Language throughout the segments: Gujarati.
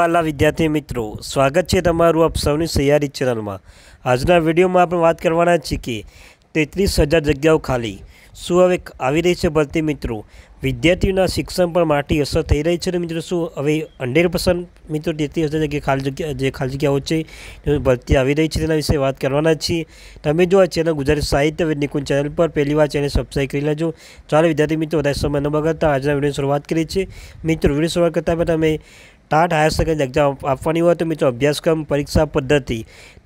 વાલા વિદ્યાર્થી મિત્રો સ્વાગત છે તમારું આપ સૌની સૈયારી ચેનલમાં આજના વિડીયોમાં આપણે વાત કરવાના છીએ કે તેત્રીસ હજાર જગ્યાઓ ખાલી શું હવે આવી રહી છે ભરતી મિત્રો વિદ્યાર્થીઓના શિક્ષણ પર માટી અસર થઈ રહી છે અને મિત્રો શું હવે હંડ્રેડ પર્સન્ટ મિત્રો તેત્રીસ હજાર જગ્યા ખાલી જગ્યા જે ખાલી જગ્યાઓ છે ભરતી આવી રહી છે તેના વિશે વાત કરવાના છીએ તમે જો આ ચેનલ ગુજરાતી સાહિત્ય નિકુંજ ચેનલ પર પહેલી વાર ચેનલ સબસ્ક્રાઈબ કરી લેજો ચાલો વિદ્યાર્થી મિત્રો વધારે સમય ન બગાડતા આજના વિડીયો શરૂઆત કરી છે મિત્રો વિડીયો શરૂઆત કરતાં પણ તમે ટાટ હાયર સેકન્ડરી એક્ઝામ આપવાની હોય તો મિત્રો અભ્યાસક્રમ પરીક્ષા પદ્ધતિ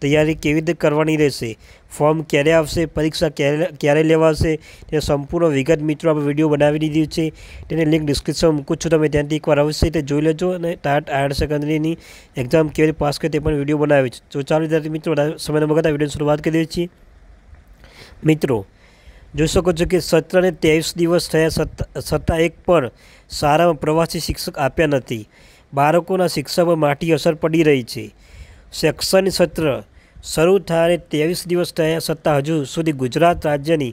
તૈયારી કેવી રીતે કરવાની રહેશે ફોર્મ ક્યારે આવશે પરીક્ષા ક્યારે ક્યારે લેવાશે તે સંપૂર્ણ વિગત મિત્રો આપણે વિડીયો બનાવી દીધી છે તેની લિંક ડિસ્ક્રિપ્શનમાં મૂકું છું તમે ત્યાંથી એકવાર અવશ્ય તે જોઈ લેજો અને ટાટ હાયર સેકન્ડરીની એક્ઝામ કેવી રીતે પાસ કરે તે પણ વિડીયો બનાવી છે તો ચાલો વિદ્યાર્થી મિત્રો સમય વગર વિડીયો શરૂઆત કરી કરીએ છીએ મિત્રો જોઈ શકો છો કે સત્ર અને ત્રેવીસ દિવસ થયા સત્તા એક પર સારામાં પ્રવાસી શિક્ષક આપ્યા નથી બાળકોના શિક્ષણ પર માઠી અસર પડી રહી છે શૈક્ષણિક સત્ર શરૂ થયાને ત્રેવીસ દિવસ થયા છતાં હજુ સુધી ગુજરાત રાજ્યની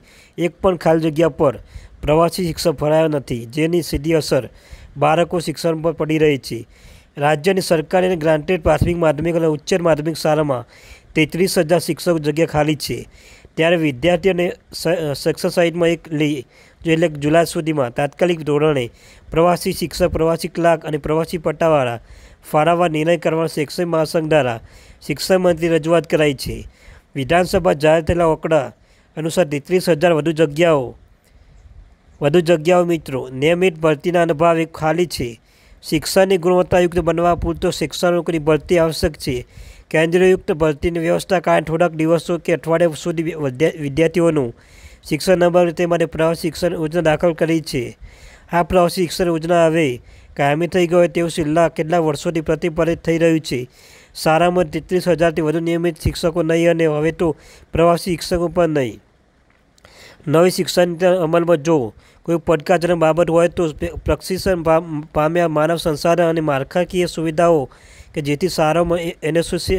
એક પણ ખાલી જગ્યા પર પ્રવાસી શિક્ષક ભરાયો નથી જેની સીધી અસર બાળકો શિક્ષણ પર પડી રહી છે રાજ્યની સરકારી અને ગ્રાન્ટેડ પ્રાથમિક માધ્યમિક અને ઉચ્ચ માધ્યમિક શાળામાં તેત્રીસ હજાર શિક્ષક જગ્યા ખાલી છે ત્યારે વિદ્યાર્થીઓને શિક્ષણ એક લઈ એટલે જુલાઈ સુધીમાં તાત્કાલિક ધોરણે પ્રવાસી શિક્ષક પ્રવાસી ક્લાર્ક અને પ્રવાસી પટ્ટાવાળા ફાળવવા નિર્ણય કરવા શિક્ષણ મહાસંઘ દ્વારા શિક્ષણ મંત્રી રજૂઆત કરાઈ છે વિધાનસભા જાહેર થયેલા ઓકડા અનુસાર તેત્રીસ હજાર વધુ જગ્યાઓ વધુ જગ્યાઓ મિત્રો નિયમિત ભરતીના અનુભવ ખાલી છે શિક્ષણની ગુણવત્તાયુક્ત બનવા પૂરતો શિક્ષણોની ભરતી આવશ્યક છે કેન્દ્રયુક્ત ભરતીની વ્યવસ્થા કારણે થોડાક દિવસો કે અઠવાડિયા સુધી વિદ્યાર્થીઓનું શિક્ષણ નંબર બને તે માટે પ્રવાસી શિક્ષણ યોજના દાખલ કરી છે આ પ્રવાસી શિક્ષણ યોજના હવે કાયમી થઈ ગયો તેવું શિલ્લા કેટલા વર્ષોથી પ્રતિફલિત થઈ રહ્યું છે સારામાં તેત્રીસ હજારથી વધુ નિયમિત શિક્ષકો નહીં અને હવે તો પ્રવાસી શિક્ષકો પણ નહીં નવી શિક્ષણ અમલમાં જો કોઈ પડકારજનક બાબત હોય તો પ્રશિક્ષણ પામ્યા માનવ સંસાધન અને માળખાકીય સુવિધાઓ કે જેથી સારામાં એનએસએસી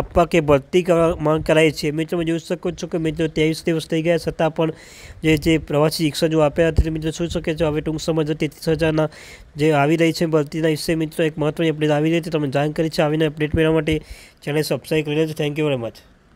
આપવા કે ભરતી કરવામાં કરાય છે મિત્રો જોઈ શકો છો કે મિત્રો ત્રેવીસ દિવસ થઈ ગયા છતાં પણ જે જે પ્રવાસી શિક્ષકો આપ્યા હતા મિત્રો શું શકે છે હવે ટૂંક સમય તેત્રીસ હજારના જે આવી રહી છે ભરતીના વિશે મિત્રો એક મહત્ત્વની અપડેટ આવી રહી છે તમે જાણ કરી છે આવીને અપડેટ મેળવવા માટે ચેનલ સબસ્ક્રાઈબ કરી છે થેન્ક યુ વેરી મચ